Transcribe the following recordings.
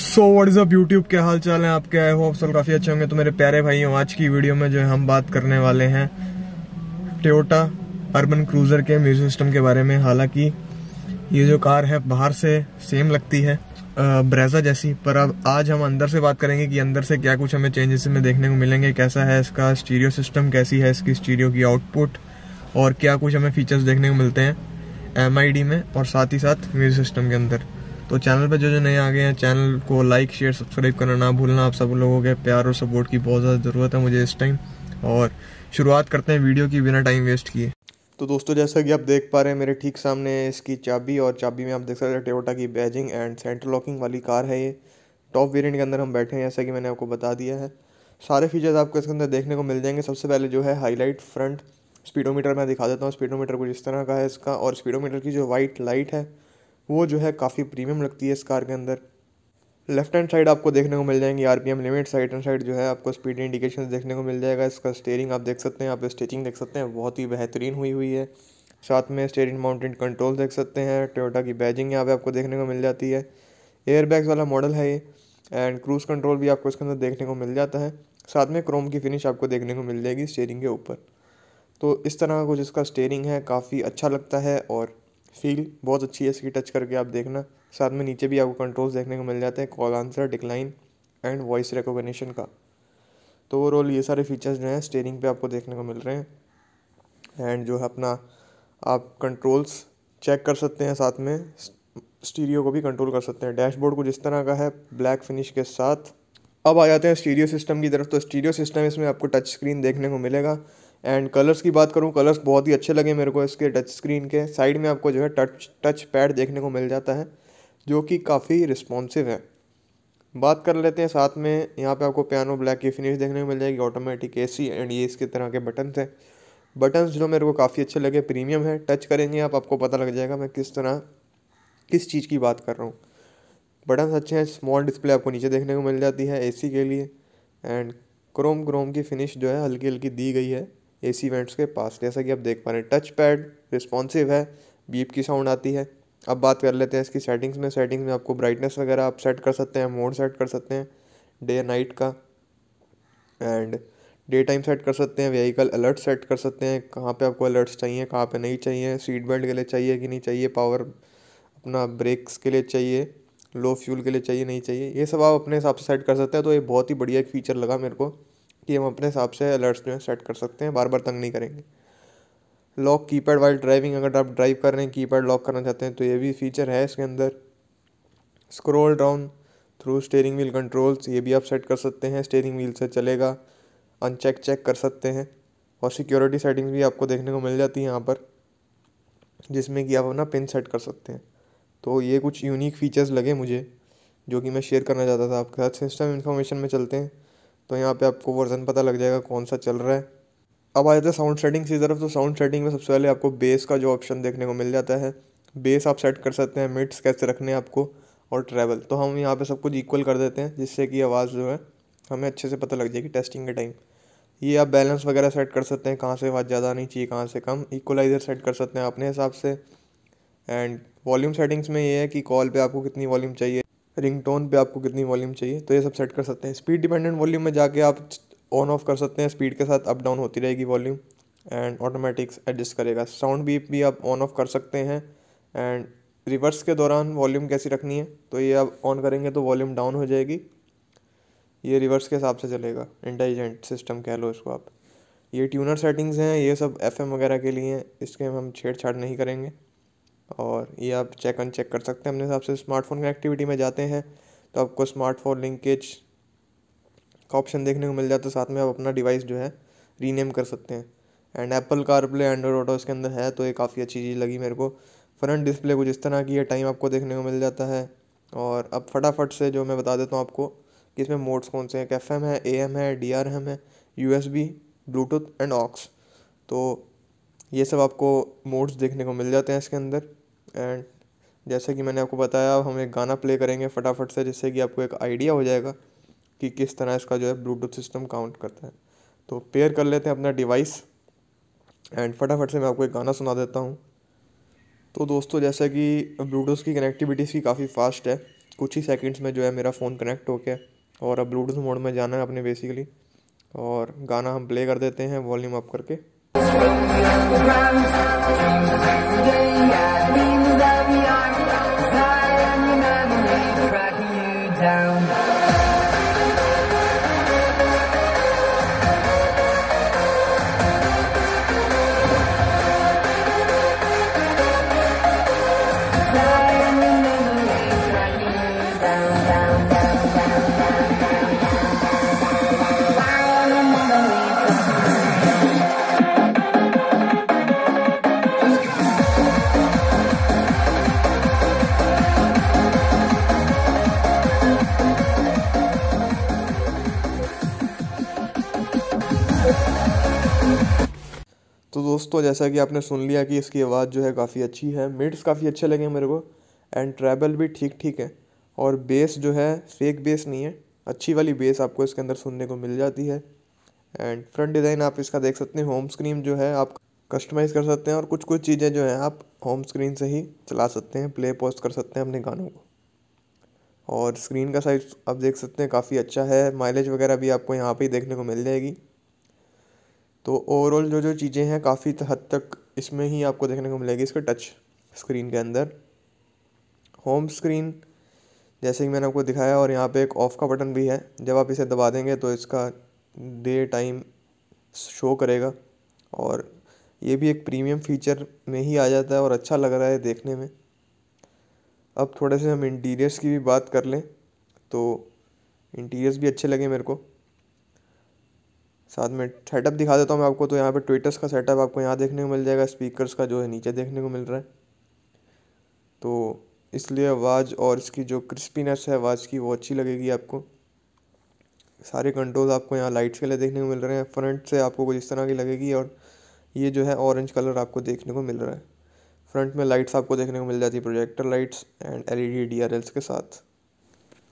so what is अब YouTube के हाल चाल है आपके आई होप सब काफ़ी अच्छे होंगे तो मेरे प्यारे भाई भाइयों आज की वीडियो में जो है हम बात करने वाले हैं टोयोटा अर्बन क्रूज़र के म्यूजिक सिस्टम के बारे में हालांकि ये जो कार है बाहर से सेम लगती है ब्रेजा जैसी पर अब आज हम अंदर से बात करेंगे कि अंदर से क्या कुछ हमें चेंजेस में देखने को मिलेंगे कैसा है इसका स्टीरियो सिस्टम कैसी है इसकी स्टीरियो की आउटपुट और क्या कुछ हमें फीचर्स देखने को मिलते हैं एम में और साथ ही साथ म्यूजिक सिस्टम के अंदर तो चैनल पे जो जो नए आ गए हैं चैनल को लाइक शेयर सब्सक्राइब करना ना भूलना आप सब लोगों के प्यार और सपोर्ट की बहुत ज़्यादा ज़रूरत है मुझे इस टाइम और शुरुआत करते हैं वीडियो की बिना टाइम वेस्ट किए तो दोस्तों जैसा कि आप देख पा रहे हैं मेरे ठीक सामने इसकी चाबी और चाबी में आप देख सकते हैं टोयोटा की बैजिंग एंड सेंटर लॉकिंग वाली कार है ये टॉप वेरियंट के अंदर हम बैठे हैं जैसा कि मैंने आपको बता दिया है सारे फीचर्स आपको इसके अंदर देखने को मिल जाएंगे सबसे पहले जो है हाईलाइट फ्रंट स्पीडोमीटर मैं दिखा देता हूँ स्पीडोमीटर कुछ इस तरह का है इसका और स्पीडोमीटर की जो वाइट लाइट है वो जो है काफ़ी प्रीमियम लगती है इस कार के अंदर लेफ्ट हैंड साइड आपको देखने को मिल जाएंगी R P M limit side and side जो है आपको स्पीड इंडिकेशन देखने को मिल जाएगा इसका स्टेयरिंग आप देख सकते हैं आप स्टिचिंग देख सकते हैं बहुत ही बेहतरीन हुई हुई है साथ में स्टेयरिंग माउंटेड कंट्रोल देख सकते हैं टोयोटा की बैजिंग यहाँ पे आपको देखने को मिल जाती है एयरबैग्स वाला मॉडल है ये एंड क्रूज़ कंट्रोल भी आपको इसके अंदर देखने को मिल जाता है साथ में क्रोम की फिनिश आपको देखने को मिल जाएगी स्टेयरिंग के ऊपर तो इस तरह का कुछ इसका स्टेयरिंग है काफ़ी अच्छा लगता है और फील बहुत अच्छी है इसकी टच करके आप देखना साथ में नीचे भी आपको कंट्रोल्स देखने को मिल जाते हैं call answer decline and voice recognition का तो ओवरऑल ये सारे फीचर्स जो हैं स्टेयरिंग पे आपको देखने को मिल रहे हैं एंड जो है अपना आप कंट्रोल्स चेक कर सकते हैं साथ में स्टीरियो को भी कंट्रोल कर सकते हैं डैशबोर्ड कुछ इस तरह का है ब्लैक फिनिश के साथ अब आ जाते हैं स्टीरियो सिस्टम की तरफ तो स्टीरियो सिस्टम इसमें आपको टच स्क्रीन देखने को मिलेगा एंड कलर्स की बात करूँ कलर्स बहुत ही अच्छे लगे मेरे को इसके टच स्क्रीन के साइड में आपको जो है टच टच पैड देखने को मिल जाता है जो कि काफ़ी रिस्पॉन्सिव है बात कर लेते हैं साथ में यहाँ पे आपको पियानो ब्लैक की फिनिश देखने को मिल जाएगी ऑटोमेटिक एसी एंड ये इसके तरह के बटन्स हैं बटन्स जो मेरे को काफ़ी अच्छे लगे प्रीमियम है टच करेंगे आप आपको पता लग जाएगा मैं किस तरह किस चीज़ की बात कर रहा हूँ बटन्स अच्छे हैं स्मॉल डिस्प्ले आपको नीचे देखने को मिल जाती है एसी के लिए एंड क्रोम क्रोम की फिनिश जो है हल्की हल्की दी गई है ए सी वेंट्स के पास जैसा कि आप देख पा रहे हैं टच पैड रिस्पॉन्सिव है बीप की साउंड आती है अब बात कर लेते हैं इसकी सेटिंग्स में सेटिंग्स में आपको ब्राइटनेस वगैरह आप सेट कर सकते हैं मोड सेट कर सकते हैं डे नाइट का एंड डे टाइम सेट कर सकते हैं व्हीकल अलर्ट सेट कर सकते हैं कहाँ पे आपको अलर्ट्स चाहिए कहाँ पे नहीं चाहिए सीट बेल्ट के लिए चाहिए कि नहीं चाहिए पावर अपना ब्रेक्स के लिए चाहिए लो फ्यूल के लिए चाहिए नहीं चाहिए ये सब आप अपने हिसाब से सेट कर सकते हैं तो ये बहुत ही बढ़िया एक फ़ीचर लगा मेरे को कि हम अपने हिसाब से अलर्ट्स जो है सेट कर सकते हैं बार बार तंग नहीं करेंगे लॉक कीपैड वाइल ड्राइविंग अगर आप ड्राइव कर रहे हैं कीपैड लॉक करना चाहते हैं तो ये भी फीचर है इसके अंदर scroll down through steering wheel controls ये भी आप सेट कर सकते हैं स्टेयरिंग व्हील से चलेगा अनचेक चेक कर सकते हैं और सिक्योरिटी सेटिंग्स भी आपको देखने को मिल जाती है यहाँ पर जिसमें कि आप अपना पिन सेट कर सकते हैं तो ये कुछ यूनिक फीचर्स लगे मुझे जो कि मैं शेयर करना चाहता था आपके साथ सिस्टम इन्फॉर्मेशन में चलते हैं तो यहाँ पे आपको वर्जन पता लग जाएगा कौन सा चल रहा है अब आ जाते हैं साउंड सेटिंग्स की तरफ तो साउंड सेटिंग में सबसे पहले आपको बेस का जो ऑप्शन देखने को मिल जाता है बेस आप सेट कर सकते हैं मिट्स कैसे रखने हैं आपको और ट्रैवल तो हम यहाँ पे सब कुछ इक्वल कर देते हैं जिससे कि आवाज़ जो है हमें अच्छे से पता लग जाएगी टेस्टिंग के टाइम ये आप बैलेंस वगैरह सेट कर सकते हैं कहाँ से आवाज़ ज़्यादा आनी चाहिए कहाँ से कम इक्वलाइज़र सेट कर सकते हैं अपने हिसाब से एंड वॉल्यूम सेटिंग्स में ये है कि कॉल पे आपको कितनी वॉल्यूम चाहिए रिंगटोन पे आपको कितनी वॉल्यूम चाहिए तो ये सब सेट कर सकते हैं स्पीड डिपेंडेंट वॉल्यूम में जाके आप ऑन ऑफ कर सकते हैं स्पीड के साथ अप डाउन होती रहेगी वॉल्यूम एंड ऑटोमेटिक्स एडजस्ट करेगा साउंड भी भी आप ऑन ऑफ कर सकते हैं एंड रिवर्स के दौरान वॉल्यूम कैसी रखनी है तो ये आप ऑन करेंगे तो वॉल्यूम डाउन हो जाएगी ये रिवर्स के हिसाब से चलेगा इंटेलिजेंट सिस्टम कह लो इसको आप ये ट्यूनर सेटिंग्स हैं ये सब एफएम वगैरह के लिए हैं इसके हम छेड़छाड़ नहीं करेंगे और ये आप चेक एंड चेक कर सकते हैं अपने हिसाब से स्मार्टफोन कनेक्टिविटी में जाते हैं तो आपको स्मार्टफोन लिंकेज का ऑप्शन देखने को मिल जाता है साथ में आप अपना डिवाइस जो है रीनेम कर सकते हैं and Apple CarPlay Android auto इसके अंदर है तो ये काफ़ी अच्छी चीज़ लगी मेरे को फ्रंट डिस्प्ले कुछ इस तरह की है टाइम आपको देखने को मिल जाता है और अब फटाफट से जो मैं बता देता हूँ आपको कि इसमें मोड्स कौन से हैं एफ एम है ए एम है डी आर एम है U S B Bluetooth and aux तो ये सब आपको मोड्स देखने को मिल जाते हैं इसके अंदर एंड जैसे कि मैंने आपको बताया अब हम एक गाना प्ले करेंगे फटाफट से जिससे कि आपको एक आइडिया हो जाएगा कि किस तरह इसका जो है ब्लूटूथ सिस्टम काउंट करता है तो पेयर कर लेते हैं अपना डिवाइस एंड फटाफट से मैं आपको एक गाना सुना देता हूँ तो दोस्तों जैसा कि ब्लूटूथ की कनेक्टिविटी इसकी काफ़ी फास्ट है कुछ ही सेकंड्स में जो है मेरा फ़ोन कनेक्ट हो गया और अब ब्लूटूथ मोड में जाना है अपने बेसिकली और गाना हम प्ले कर देते हैं वॉल्यूम अप करके Around, around, around, around, around, around, around, around, दोस्तों जैसा कि आपने सुन लिया कि इसकी आवाज़ जो है काफ़ी अच्छी है मिड्स काफ़ी अच्छे लगे मेरे को एंड ट्रैबल भी ठीक ठीक है और बेस जो है फेक बेस नहीं है अच्छी वाली बेस आपको इसके अंदर सुनने को मिल जाती है एंड फ्रंट डिज़ाइन आप इसका देख सकते हैं होम स्क्रीन जो है आप कस्टमाइज़ कर सकते हैं और कुछ कुछ चीज़ें जो हैं आप होम स्क्रीन से ही चला सकते हैं प्ले पॉज कर सकते हैं अपने गानों को और स्क्रीन का साइज़ आप देख सकते हैं काफ़ी अच्छा है माइलेज वगैरह भी आपको यहाँ पे ही देखने को मिल जाएगी तो ओवरऑल जो जो चीज़ें हैं काफ़ी हद तक इसमें ही आपको देखने को मिलेगी इसके टच स्क्रीन के अंदर होम स्क्रीन जैसे कि मैंने आपको दिखाया और यहाँ पे एक ऑफ़ का बटन भी है जब आप इसे दबा देंगे तो इसका डे टाइम शो करेगा और ये भी एक प्रीमियम फीचर में ही आ जाता है और अच्छा लग रहा है देखने में अब थोड़े से हम इंटीरियर्स की भी बात कर लें तो इंटीरियर्स भी अच्छे लगे मेरे को साथ में सेटअप दिखा देता हूँ मैं आपको तो यहाँ पे ट्विटर्स का सेटअप आपको यहाँ देखने को मिल जाएगा स्पीकर्स का जो है नीचे देखने को मिल रहा है तो इसलिए आवाज़ और इसकी जो क्रिस्पीनेस है आवाज़ की वो अच्छी लगेगी आपको सारे कंट्रोल आपको यहाँ लाइट्स के लिए देखने को मिल रहे हैं फ्रंट से आपको कुछ इस तरह की लगेगी और ये जो है ऑरेंज कलर आपको देखने को मिल रहा है फ्रंट में लाइट्स आपको देखने को मिल जाती है projector lights and LED DRLs के साथ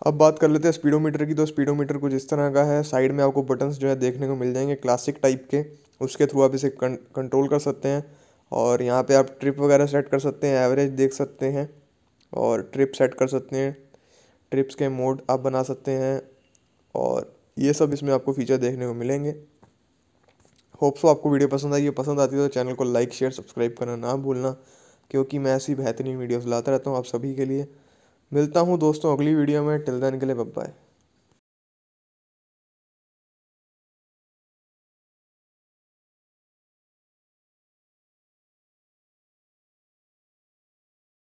अब बात कर लेते हैं स्पीडोमीटर की तो स्पीडोमीटर कुछ इस तरह का है साइड में आपको बटन्स जो है देखने को मिल जाएंगे क्लासिक टाइप के उसके थ्रू आप इसे कं कंट्रोल कर सकते हैं और यहाँ पे आप ट्रिप वगैरह सेट कर सकते हैं एवरेज देख सकते हैं और ट्रिप सेट कर सकते हैं ट्रिप्स के मोड आप बना सकते हैं और ये सब इसमें आपको फीचर देखने को मिलेंगे होप सो आपको वीडियो पसंद आई है पसंद आती है तो चैनल को लाइक शेयर सब्सक्राइब करना ना भूलना क्योंकि मैं ऐसी बेहतरीन वीडियोज लाता रहता हूँ आप सभी के लिए मिलता हूँ दोस्तों अगली वीडियो में टिल देन के लिए बाय